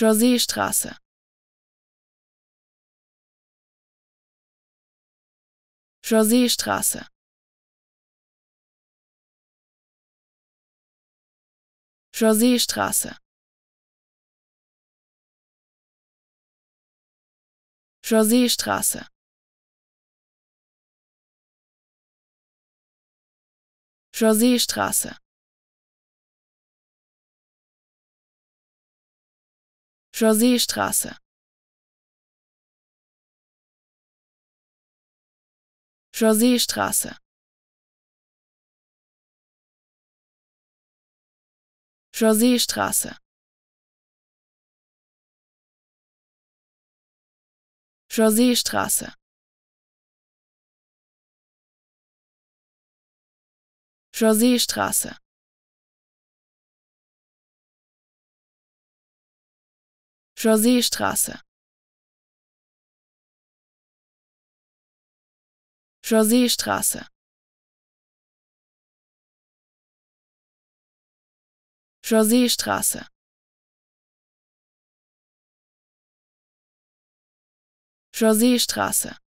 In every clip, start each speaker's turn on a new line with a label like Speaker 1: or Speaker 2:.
Speaker 1: Straße. Straße. Straße. Straße. Joséstraße Straße. Joséstraße -Straße. Straße Straße Straße Joséstraße Joséstraße Joséstraße Joséstraße Joséstraße Straße Straße Chausseestraße Chausseestraße Chausseestraße Chausseestraße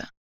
Speaker 1: Chausseestraße